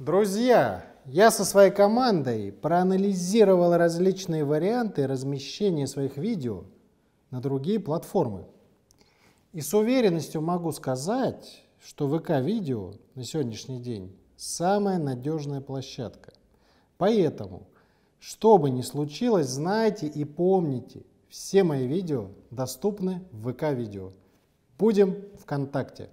Друзья, я со своей командой проанализировал различные варианты размещения своих видео на другие платформы. И с уверенностью могу сказать, что ВК-видео на сегодняшний день самая надежная площадка. Поэтому, что бы ни случилось, знайте и помните, все мои видео доступны в ВК-видео. Будем ВКонтакте.